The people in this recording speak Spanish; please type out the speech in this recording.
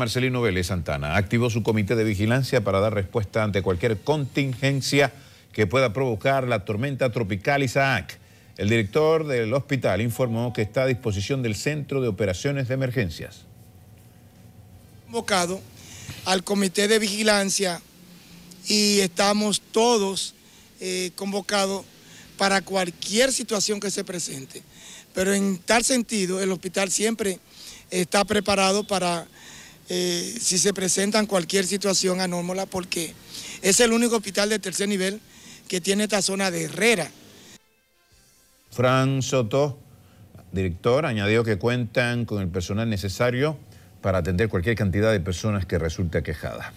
Marcelino Vélez Santana activó su comité de vigilancia para dar respuesta ante cualquier contingencia que pueda provocar la tormenta tropical Isaac. El director del hospital informó que está a disposición del Centro de Operaciones de Emergencias. Convocado al comité de vigilancia y estamos todos eh, convocados para cualquier situación que se presente. Pero en tal sentido, el hospital siempre está preparado para eh, si se presentan cualquier situación anómala porque es el único hospital de tercer nivel que tiene esta zona de Herrera. Fran Soto, director, añadió que cuentan con el personal necesario para atender cualquier cantidad de personas que resulte quejada.